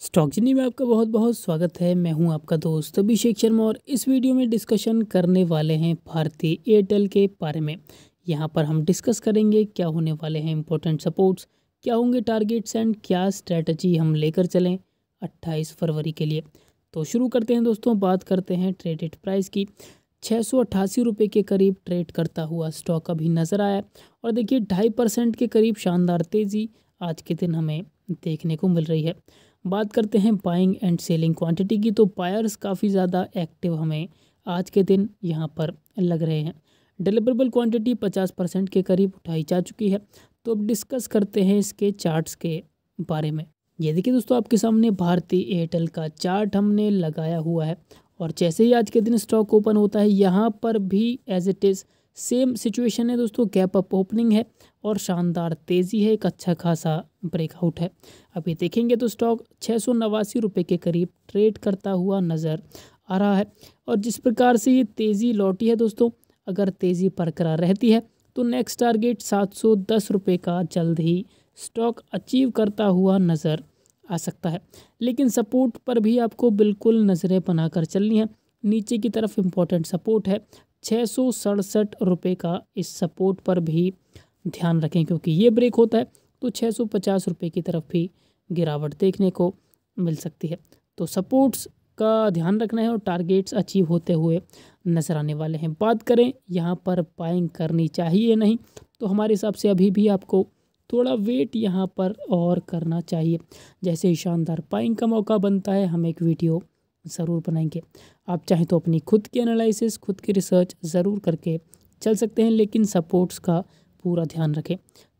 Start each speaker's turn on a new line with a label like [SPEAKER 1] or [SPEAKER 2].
[SPEAKER 1] stock जिनी में आपका बहुत बहुत स्वागत है मैं हूं आपका दोस्त अभिषेक शर्मा और इस वीडियो में डिस्कशन करने वाले हैं भारतीय एयरटेल के बारे में यहां पर हम डिस्कस करेंगे क्या होने वाले हैं इंपॉर्टेंट सपोर्ट्स क्या होंगे टारगेट्स एंड क्या स्ट्रैटेजी हम लेकर चलें 28 फरवरी के लिए तो शुरू करते हैं दोस्तों बात करते हैं ट्रेडेड प्राइस की छः सौ रुपये के करीब ट्रेड करता हुआ स्टॉक अभी नज़र आया और देखिए ढाई परसेंट के करीब शानदार तेज़ी आज के दिन हमें देखने को मिल रही है बात करते हैं बाइंग एंड सेलिंग क्वांटिटी की तो बायर्स काफ़ी ज़्यादा एक्टिव हमें आज के दिन यहाँ पर लग रहे हैं डिलीवरेबल क्वांटिटी 50 परसेंट के करीब उठाई जा चुकी है तो अब डिस्कस करते हैं इसके चार्ट्स के बारे में ये देखिए दोस्तों आपके सामने भारतीय एयरटेल का चार्ट हमने लगाया हुआ है और जैसे ही आज के दिन स्टॉक ओपन होता है यहाँ पर भी as it is same situation है दोस्तों गैप अप ओपनिंग है और शानदार तेज़ी है एक अच्छा खासा ब्रेकआउट है अभी देखेंगे तो स्टॉक छः सौ नवासी रुपये के करीब ट्रेड करता हुआ नज़र आ रहा है और जिस प्रकार से ये तेज़ी लौटी है दोस्तों अगर तेज़ी बरकरार रहती है तो नेक्स्ट टारगेट सात सौ दस रुपये का जल्द ही स्टॉक अचीव करता हुआ नज़र आ सकता है लेकिन सपोर्ट पर भी आपको बिल्कुल नज़रें बनाकर चलनी है नीचे की तरफ इम्पोर्टेंट सपोर्ट है छः सौ सड़सठ रुपये का इस सपोर्ट पर भी ध्यान रखें क्योंकि ये ब्रेक होता है तो छः सौ पचास रुपये की तरफ भी गिरावट देखने को मिल सकती है तो सपोर्ट्स का ध्यान रखना है और टारगेट्स अचीव होते हुए नज़र आने वाले हैं बात करें यहाँ पर बाइंग करनी चाहिए नहीं तो हमारे हिसाब से अभी भी आपको थोड़ा वेट यहाँ पर और करना चाहिए जैसे ही शानदार पाइंग का मौका बनता है हम एक वीडियो ज़रूर बनाएंगे आप चाहें तो अपनी खुद की एनालिसिस खुद की रिसर्च ज़रूर करके चल सकते हैं लेकिन सपोर्ट्स का पूरा ध्यान रखें